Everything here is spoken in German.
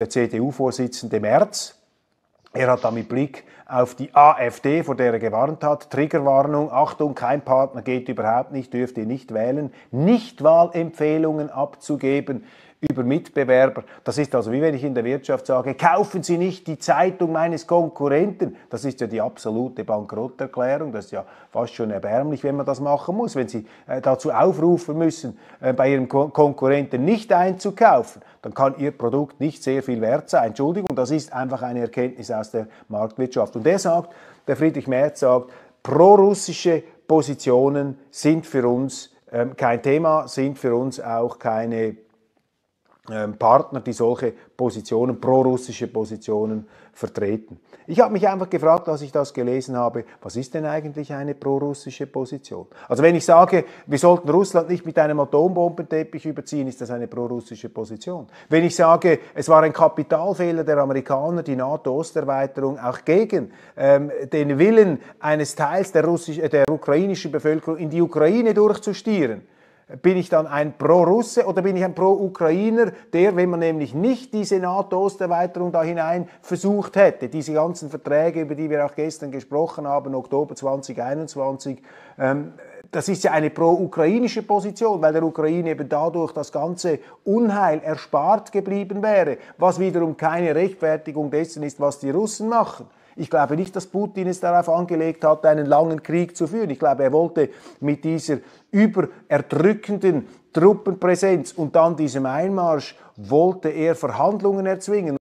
der CDU-Vorsitzende Merz. Er hat mit Blick auf die AfD, vor der er gewarnt hat. Triggerwarnung, Achtung, kein Partner geht überhaupt nicht, dürft ihr nicht wählen. Nichtwahlempfehlungen abzugeben über Mitbewerber. Das ist also wie wenn ich in der Wirtschaft sage, kaufen Sie nicht die Zeitung meines Konkurrenten. Das ist ja die absolute Bankrotterklärung. Das ist ja fast schon erbärmlich, wenn man das machen muss, wenn Sie äh, dazu aufrufen müssen, äh, bei Ihrem Konkurrenten nicht einzukaufen dann kann Ihr Produkt nicht sehr viel wert sein. Entschuldigung, das ist einfach eine Erkenntnis aus der Marktwirtschaft. Und der sagt, der Friedrich Merz sagt, prorussische Positionen sind für uns ähm, kein Thema, sind für uns auch keine ähm, Partner, die solche Positionen, prorussische Positionen vertreten. Ich habe mich einfach gefragt, als ich das gelesen habe, was ist denn eigentlich eine prorussische Position? Also wenn ich sage, wir sollten Russland nicht mit einem Atombombenteppich überziehen, ist das eine prorussische Position. Wenn ich sage, es war ein Kapitalfehler der Amerikaner, die NATO-Osterweiterung auch gegen ähm, den Willen eines Teils der, Russisch, äh, der ukrainischen Bevölkerung in die Ukraine durchzustieren, bin ich dann ein Pro-Russe oder bin ich ein Pro-Ukrainer, der, wenn man nämlich nicht diese NATO-Osterweiterung da hinein versucht hätte, diese ganzen Verträge, über die wir auch gestern gesprochen haben, Oktober 2021, ähm, das ist ja eine pro-ukrainische Position, weil der Ukraine eben dadurch das ganze Unheil erspart geblieben wäre, was wiederum keine Rechtfertigung dessen ist, was die Russen machen. Ich glaube nicht, dass Putin es darauf angelegt hat, einen langen Krieg zu führen. Ich glaube, er wollte mit dieser übererdrückenden Truppenpräsenz und dann diesem Einmarsch wollte er Verhandlungen erzwingen.